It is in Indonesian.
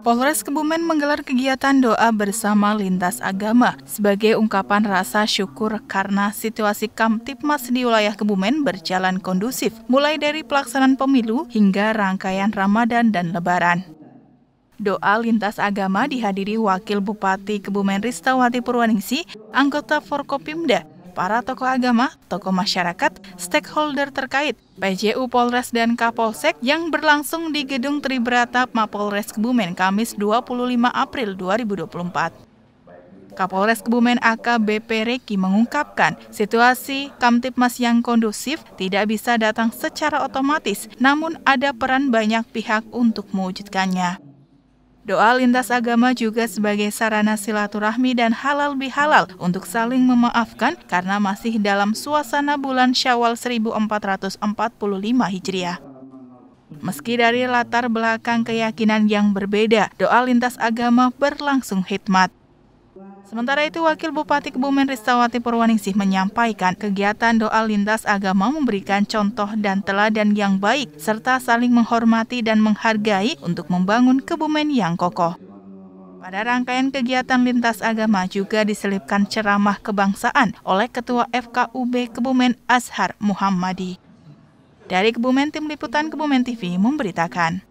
Polres Kebumen menggelar kegiatan doa bersama lintas agama sebagai ungkapan rasa syukur karena situasi Kamtipmas di wilayah Kebumen berjalan kondusif, mulai dari pelaksanaan pemilu hingga rangkaian Ramadan dan Lebaran. Doa lintas agama dihadiri Wakil Bupati Kebumen Ristawati Purwaningsi, anggota Forkopimda, para tokoh agama, tokoh masyarakat, stakeholder terkait, PJU Polres dan Kapolsek yang berlangsung di Gedung Tribrata Mapolres Kebumen Kamis 25 April 2024. Kapolres Kebumen AKBP Reki mengungkapkan, situasi Kamtipmas yang kondusif tidak bisa datang secara otomatis, namun ada peran banyak pihak untuk mewujudkannya. Doa lintas agama juga sebagai sarana silaturahmi dan halal bihalal untuk saling memaafkan karena masih dalam suasana bulan Syawal 1445 Hijriah. Meski dari latar belakang keyakinan yang berbeda, doa lintas agama berlangsung hikmat. Sementara itu, Wakil Bupati Kebumen Ristawati Purwaningsih menyampaikan kegiatan doa lintas agama memberikan contoh dan teladan yang baik, serta saling menghormati dan menghargai untuk membangun Kebumen yang kokoh. Pada rangkaian kegiatan lintas agama juga diselipkan ceramah kebangsaan oleh Ketua FKUB Kebumen Ashar Muhammadi. Dari Kebumen, Tim Liputan Kebumen TV memberitakan.